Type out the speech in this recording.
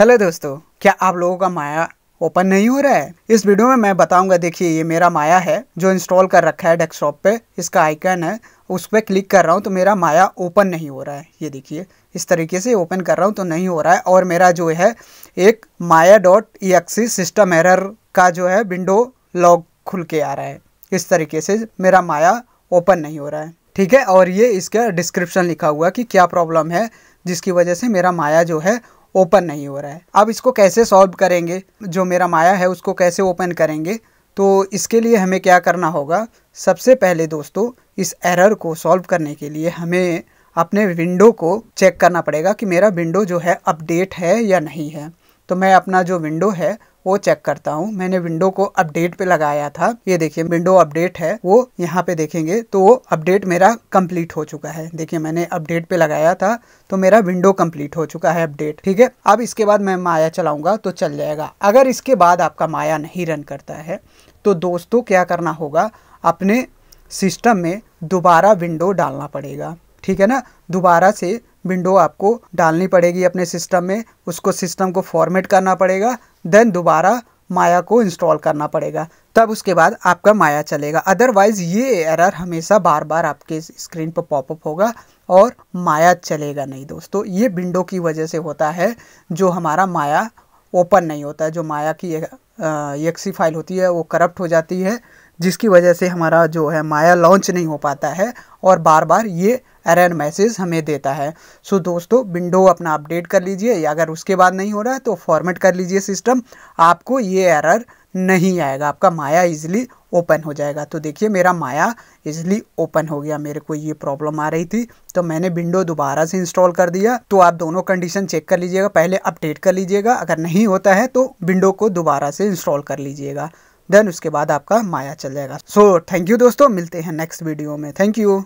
hello दोस्तों क्या आप लोगों का माया ओपन नहीं हो रहा है इस वीडियो में मैं बताऊंगा देखिए ये मेरा माया है जो इंस्टॉल कर रखा है डेस्कटॉप पे इसका आइकन है उस पर क्लिक कर रहा हूँ तो मेरा माया ओपन नहीं हो रहा है ये देखिए इस तरीके से ओपन कर रहा हूँ तो नहीं हो रहा है और मेरा जो है एक माया डॉट ई सिस्टम एरर का जो है विंडो लॉग खुल के आ रहा है इस तरीके से मेरा माया ओपन नहीं हो रहा है ठीक है और ये इसका डिस्क्रिप्शन लिखा हुआ कि क्या प्रॉब्लम है जिसकी वजह से मेरा माया जो है ओपन नहीं हो रहा है अब इसको कैसे सॉल्व करेंगे जो मेरा माया है उसको कैसे ओपन करेंगे तो इसके लिए हमें क्या करना होगा सबसे पहले दोस्तों इस एरर को सॉल्व करने के लिए हमें अपने विंडो को चेक करना पड़ेगा कि मेरा विंडो जो है अपडेट है या नहीं है तो मैं अपना जो विंडो है वो चेक करता हूँ मैंने विंडो को अपडेट पे लगाया था ये देखिए विंडो अपडेट है वो यहाँ पे देखेंगे तो वो अपडेट मेरा कंप्लीट हो चुका है देखिए मैंने अपडेट पे लगाया था तो मेरा विंडो कंप्लीट हो चुका है अपडेट ठीक है अब इसके बाद मैं माया चलाऊंगा तो चल जाएगा अगर इसके बाद आपका माया नहीं रन करता है तो दोस्तों क्या करना होगा अपने सिस्टम में दोबारा विंडो डालना पड़ेगा ठीक है ना दोबारा से विंडो आपको डालनी पड़ेगी अपने सिस्टम में उसको सिस्टम को फॉर्मेट करना पड़ेगा देन दोबारा माया को इंस्टॉल करना पड़ेगा तब उसके बाद आपका माया चलेगा अदरवाइज़ ये एरर हमेशा बार बार आपके स्क्रीन पर पॉपअप होगा और माया चलेगा नहीं दोस्तों ये विंडो की वजह से होता है जो हमारा माया ओपन नहीं होता है जो माया की एक्सी फाइल होती है वो करप्ट हो जाती है जिसकी वजह से हमारा जो है माया लॉन्च नहीं हो पाता है और बार बार ये एरर मैसेज हमें देता है सो so, दोस्तों विंडो अपना अपडेट कर लीजिए या अगर उसके बाद नहीं हो रहा है तो फॉर्मेट कर लीजिए सिस्टम आपको ये एरर नहीं आएगा आपका माया इज़िली ओपन हो जाएगा तो देखिए मेरा माया इजली ओपन हो गया मेरे को ये प्रॉब्लम आ रही थी तो मैंने विंडो दोबारा से इंस्टॉल कर दिया तो आप दोनों कंडीशन चेक कर लीजिएगा पहले अपडेट कर लीजिएगा अगर नहीं होता है तो विंडो को दोबारा से इंस्टॉल कर लीजिएगा देन उसके बाद आपका माया चल जाएगा सो थैंक यू दोस्तों मिलते हैं नेक्स्ट वीडियो में थैंक यू